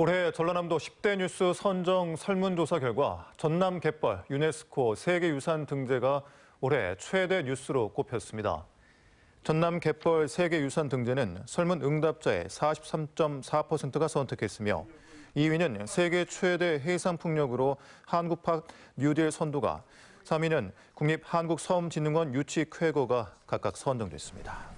올해 전라남도 10대 뉴스 선정 설문조사 결과 전남 갯벌 유네스코 세계유산 등재가 올해 최대 뉴스로 꼽혔습니다. 전남 갯벌 세계유산 등재는 설문 응답자의 43.4%가 선택했으며 2위는 세계 최대 해상풍력으로 한국파 뉴딜 선도가 3위는 국립한국섬진흥원 유치쾌거가 각각 선정됐습니다.